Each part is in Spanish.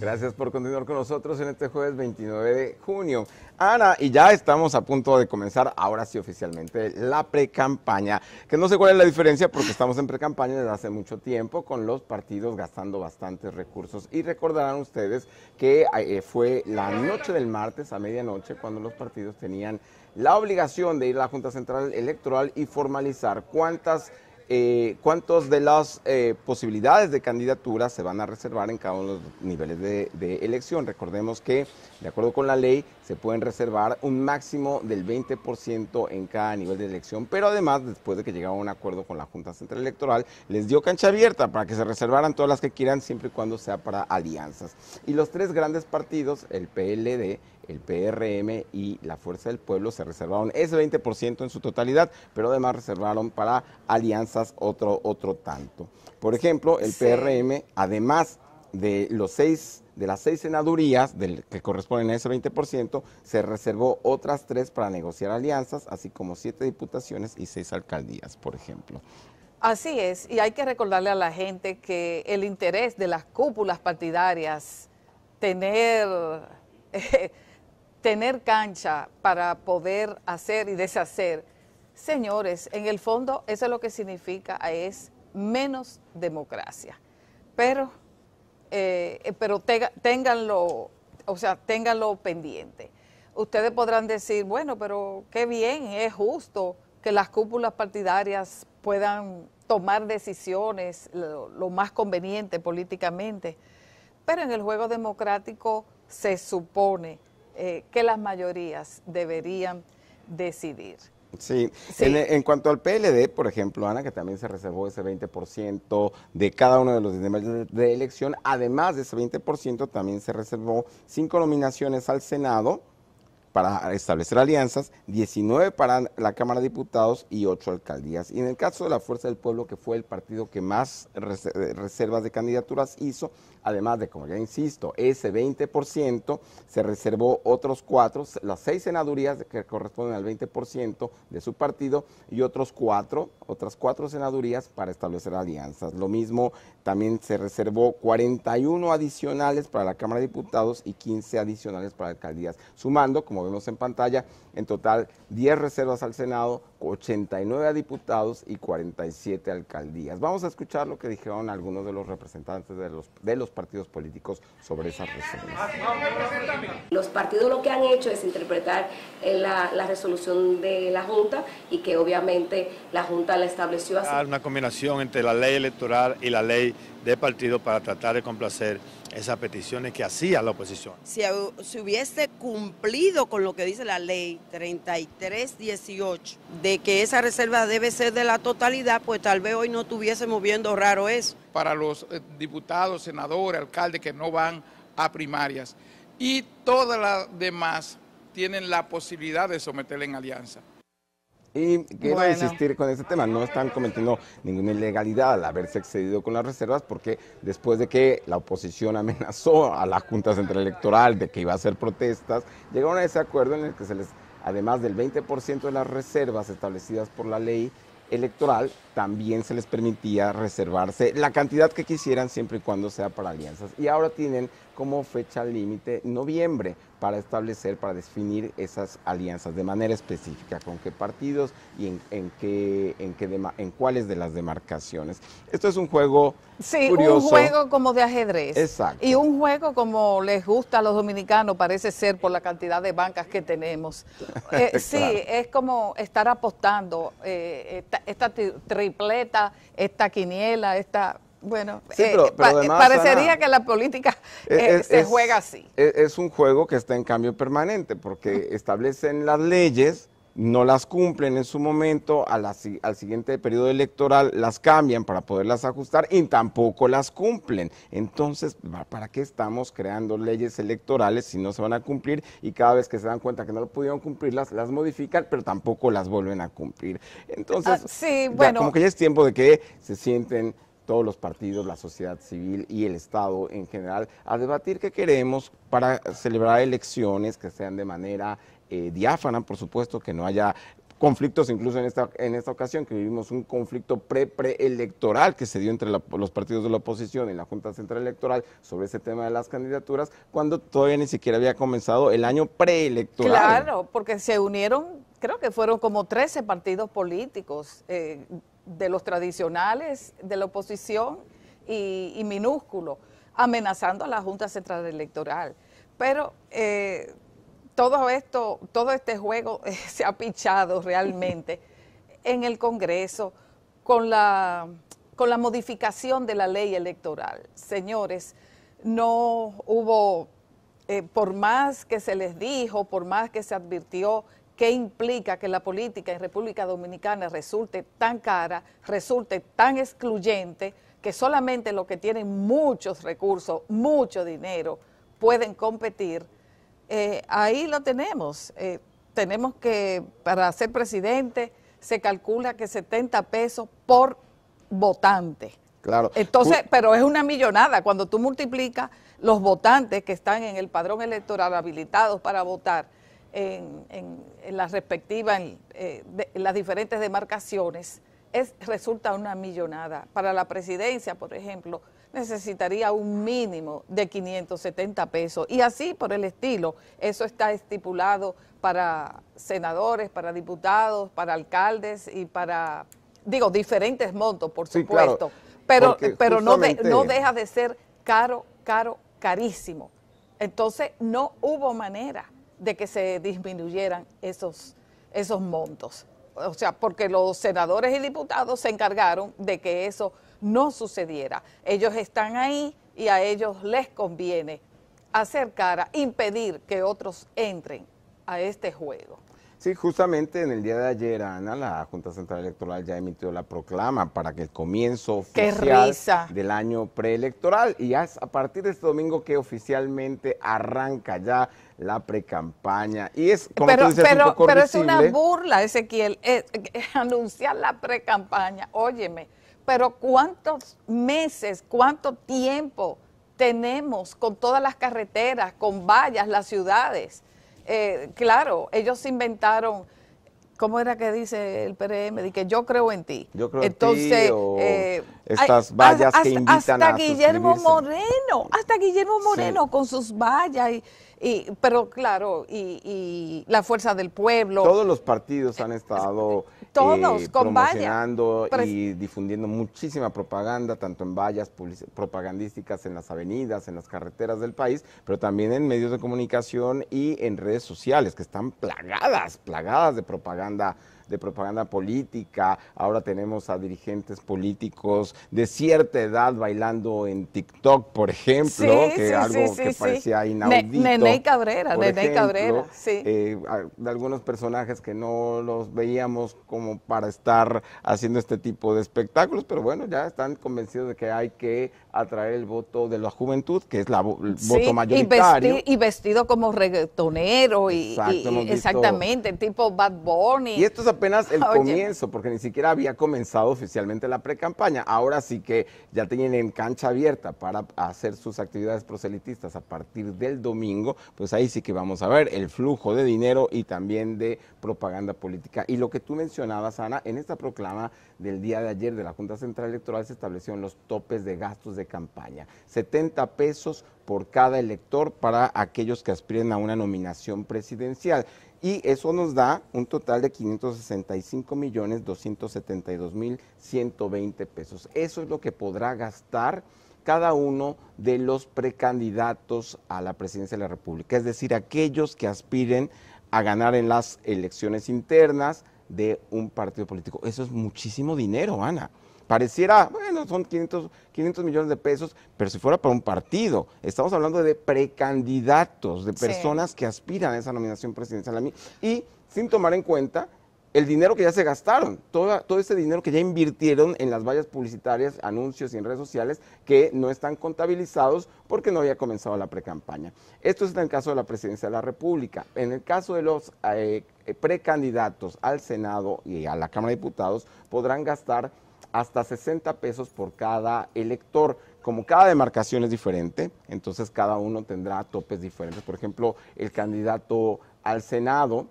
Gracias por continuar con nosotros en este jueves 29 de junio. Ana, y ya estamos a punto de comenzar ahora sí oficialmente la precampaña, que no sé cuál es la diferencia porque estamos en precampaña desde hace mucho tiempo con los partidos gastando bastantes recursos y recordarán ustedes que eh, eh, fue la noche del martes a medianoche cuando los partidos tenían la obligación de ir a la Junta Central Electoral y formalizar cuántas eh, cuántas de las eh, posibilidades de candidatura se van a reservar en cada uno de los niveles de elección. Recordemos que, de acuerdo con la ley, se pueden reservar un máximo del 20% en cada nivel de elección, pero además, después de que llegaba un acuerdo con la Junta Central Electoral, les dio cancha abierta para que se reservaran todas las que quieran, siempre y cuando sea para alianzas. Y los tres grandes partidos, el PLD, el PRM y la Fuerza del Pueblo se reservaron ese 20% en su totalidad, pero además reservaron para alianzas otro, otro tanto. Por ejemplo, el PRM además de los seis de las seis senadurías que corresponden a ese 20%, se reservó otras tres para negociar alianzas, así como siete diputaciones y seis alcaldías, por ejemplo. Así es, y hay que recordarle a la gente que el interés de las cúpulas partidarias, tener, tener cancha para poder hacer y deshacer, señores, en el fondo eso es lo que significa es menos democracia. Pero eh, eh, pero tenganlo o sea, pendiente. Ustedes podrán decir, bueno, pero qué bien, es justo que las cúpulas partidarias puedan tomar decisiones lo, más conveniente políticamente, pero en el juego democrático se supone eh, que las mayorías deberían decidir. Sí, En, cuanto al PLD, por ejemplo, Ana, que también se reservó ese 20% de cada uno de los sistemas de elección, además de ese 20% también se reservó cinco nominaciones al Senado para establecer alianzas, 19 para la Cámara de Diputados y 8 alcaldías. Y en el caso de la Fuerza del Pueblo, que fue el partido que más eh, reservas de candidaturas hizo, además de, como ya insisto, ese 20%, se reservó otros 4, las 6 senadurías que corresponden al 20% de su partido y otros 4, otras 4 senadurías para establecer alianzas. Lo mismo también se reservó 41 adicionales para la Cámara de Diputados y 15 adicionales para alcaldías, sumando, como en pantalla, en total 10 reservas al Senado, 89 diputados y 47 alcaldías. Vamos a escuchar lo que dijeron algunos de los representantes de los, de los partidos políticos sobre esa resoluciones. Los partidos lo que han hecho es interpretar eh, la, resolución de la Junta y que obviamente la Junta la estableció así. Una combinación entre la ley electoral y la ley de partido para tratar de complacer esas peticiones que hacía la oposición. Si se hubiese cumplido con lo que dice la ley 3318 de que esa reserva debe ser de la totalidad, pues tal vez hoy no estuviese moviendo raro eso. Para los eh, diputados, senadores, alcaldes que no van a primarias y todas las demás tienen la posibilidad de someterla en alianza. Y quiero insistir con este tema, no están cometiendo ninguna ilegalidad al haberse excedido con las reservas, porque después de que la oposición amenazó a la Junta Central Electoral de que iba a hacer protestas, llegaron a ese acuerdo en el que se les además del 20% de las reservas establecidas por la ley electoral también se les permitía reservarse la cantidad que quisieran siempre y cuando sea para alianzas. Y ahora tienen como fecha límite noviembre para establecer, para definir esas alianzas de manera específica, con qué partidos y en, qué, en, qué en cuáles de las demarcaciones. Esto es un juego sí, un juego como de ajedrez. Exacto. Y un juego como les gusta a los dominicanos, parece ser por la cantidad de bancas que tenemos. Eh, sí, es como estar apostando eh, esta, tripleta, esta quiniela, esta... Bueno, eh, eh, parecería que la política e-, eh, se juega así. E-, es, un juego que está en cambio permanente porque establecen las leyes no las cumplen en su momento, al siguiente periodo electoral las cambian para poderlas ajustar y tampoco las cumplen. Entonces, ¿para qué estamos creando leyes electorales si no se van a cumplir? Y cada vez que se dan cuenta que no lo pudieron cumplir, las, modifican, pero tampoco las vuelven a cumplir. Entonces, ah, sí, bueno. como que ya es tiempo de que se sienten todos los partidos, la sociedad civil y el Estado en general a debatir qué queremos para celebrar elecciones que sean de manera eh, diáfana, por supuesto, que no haya conflictos incluso en esta, en esta ocasión, que vivimos un conflicto pre-preelectoral que se dio entre los partidos de la oposición y la Junta Central Electoral sobre ese tema de las candidaturas, cuando todavía ni siquiera había comenzado el año preelectoral. Claro, porque se unieron, creo que fueron como 13 partidos políticos. Eh, de los tradicionales de la oposición y, minúsculo, amenazando a la Junta Central Electoral. Pero eh, todo esto, todo este juego se ha pichado realmente en el Congreso con la, con la modificación de la ley electoral. Señores, no hubo, eh, por más que se les dijo, por más que se advirtió que implica que la política en República Dominicana resulte tan cara, resulte tan excluyente, que solamente los que tienen muchos recursos, mucho dinero, pueden competir. Eh, ahí lo tenemos. Eh, tenemos que, para ser presidente, se calcula que 70 pesos por votante. Claro. Entonces, pero es una millonada cuando tú multiplicas los votantes que están en el padrón electoral habilitados para votar en, en, en las respectivas, eh, en, las diferentes demarcaciones, es, resulta una millonada. Para la presidencia, por ejemplo, necesitaría un mínimo de 570 pesos. Y así por el estilo, eso está estipulado para senadores, para diputados, para alcaldes y para, digo, diferentes montos, por supuesto. pero pero no, no deja de ser caro, caro, carísimo. Entonces no hubo manera de que se disminuyeran esos, esos montos. O sea, porque los senadores y diputados se encargaron de que eso no sucediera. Ellos están ahí y a ellos les conviene hacer cara, impedir que otros entren a este juego. Sí, justamente en el día de ayer, Ana, la Junta Central Electoral ya emitió la proclama para que el comienzo oficial del año preelectoral y a partir de este domingo que oficialmente arranca ya la precampaña y es pero, es una burla, Ezequiel, es, eh, eh, anunciar la precampaña. Óyeme, pero cuántos meses, cuánto tiempo tenemos con todas las carreteras, con vallas, las ciudades eh, claro, ellos inventaron, ¿cómo era que dice el PRM? De que yo creo en ti. Yo creo Entonces, en ti. Eh, estas vallas hasta, que invitan hasta Guillermo Moreno, hasta Guillermo Moreno con sus vallas. Y, pero claro, y, y, la fuerza del pueblo. Todos los partidos han estado todos, promocionando y difundiendo muchísima propaganda, tanto en vallas propagandísticas en las avenidas, en las carreteras del país, pero también en medios de comunicación y en redes sociales, que están plagadas, plagadas de propaganda de propaganda política, ahora tenemos a dirigentes políticos de cierta edad bailando en TikTok, por ejemplo, que algo que parecía inaudito. Nene Cabrera, Nene Cabrera, sí. Eh, de algunos personajes que no los veíamos como para estar haciendo este tipo de espectáculos, pero bueno, ya están convencidos de que hay que atraer el voto de la juventud, que es la, el voto mayoritario. Y, vestido como reggaetonero, y, exactamente, tipo Bad Bunny. Y a apenas el comienzo, porque ni siquiera había comenzado oficialmente la precampaña. Ahora sí que ya tienen en cancha abierta para hacer sus actividades proselitistas a partir del domingo. Pues ahí sí que vamos a ver el flujo de dinero y también de propaganda política. Y lo que tú mencionabas, Ana, en esta proclama del día de ayer de la Junta Central Electoral se establecieron los topes de gastos de campaña. 70 pesos por cada elector para aquellos que aspiren a una nominación presidencial y eso nos da un total de 565 millones 272 mil 120 pesos. Eso es lo que podrá gastar cada uno de los precandidatos a la presidencia de la República, es decir, aquellos que aspiren a ganar en las elecciones internas de un partido político. Eso es muchísimo dinero, Ana pareciera, bueno, son 500, 500 millones de pesos, pero si fuera para un partido, estamos hablando de precandidatos, de personas que aspiran a esa nominación presidencial mí, y sin tomar en cuenta el dinero que ya se gastaron, todo, todo ese dinero que ya invirtieron en las vallas publicitarias, anuncios y en redes sociales que no están contabilizados porque no había comenzado la precampaña. Esto es en el caso de la presidencia de la República. En el caso de los eh, precandidatos al Senado y a la Cámara de Diputados, podrán gastar hasta 60 pesos por cada elector. Como cada demarcación es diferente, entonces cada uno tendrá topes diferentes. Por ejemplo, el candidato al Senado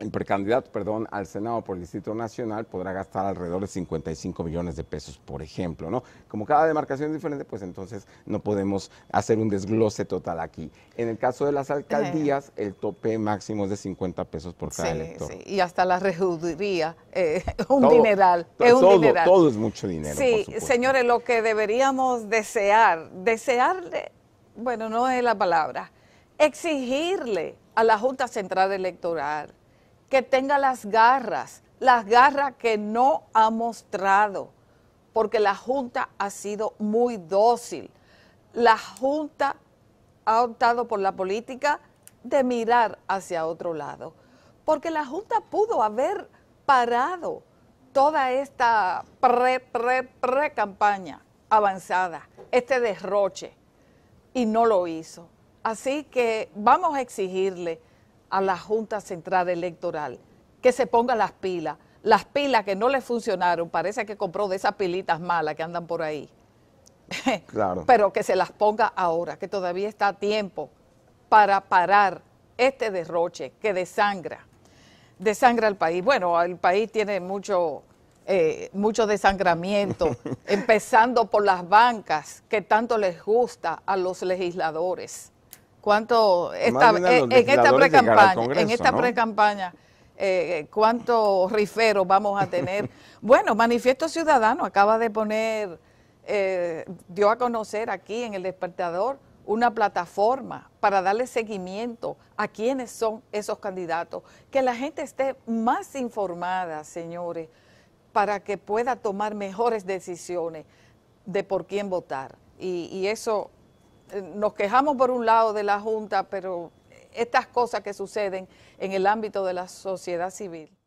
el precandidato, perdón, al Senado por el Distrito Nacional podrá gastar alrededor de 55 millones de pesos, por ejemplo, ¿no? Como cada demarcación es diferente, pues entonces no podemos hacer un desglose total aquí. En el caso de las alcaldías, el tope máximo es de 50 pesos por cada elector. Sí. Y hasta la rejuduría, eh, un dineral, es un dineral. Todo es mucho dinero. Sí, señores, lo que deberíamos desear, desearle, bueno, no es la palabra, exigirle a la Junta Central Electoral que tenga las garras, las garras que no ha mostrado, porque la Junta ha sido muy dócil. La Junta ha optado por la política de mirar hacia otro lado, porque la Junta pudo haber parado toda esta pre, pre, pre campaña avanzada, este derroche, y no lo hizo. Así que vamos a exigirle a la Junta Central Electoral que se ponga las pilas. Las pilas que no le funcionaron, parece que compró de esas pilitas malas que andan por ahí. Pero que se las ponga ahora, que todavía está a tiempo para parar este derroche que desangra, desangra al país. Bueno, el país tiene mucho, eh, mucho desangramiento, empezando por las bancas que tanto les gusta a los legisladores. ¿Cuánto eh, en, esta pre-campaña, en eh, eh, cuántos riferos vamos a tener? bueno, Manifiesto Ciudadano acaba de poner, dio a conocer aquí en el despertador una plataforma para darle seguimiento a quiénes son esos candidatos, que la gente esté más informada, señores, para que pueda tomar mejores decisiones de por quién votar. y eso eh, nos quejamos por un lado de la Junta, pero estas cosas que suceden en el ámbito de la sociedad civil.